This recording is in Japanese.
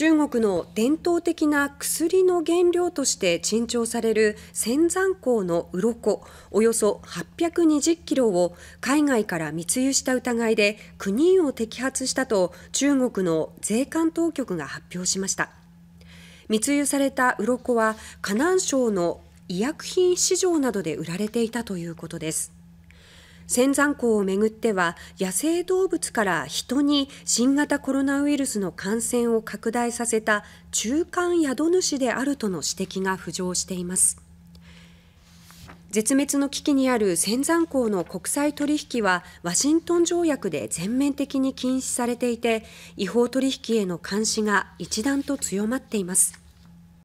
中国の伝統的な薬の原料として珍重される仙山港の鱗およそ820キロを海外から密輸した疑いで9人を摘発したと中国の税関当局が発表しました密輸された鱗は河南省の医薬品市場などで売られていたということです仙山港をめぐっては野生動物から人に新型コロナウイルスの感染を拡大させた中間宿主であるとの指摘が浮上しています。絶滅の危機にある仙山港の国際取引はワシントン条約で全面的に禁止されていて違法取引への監視が一段と強まっています。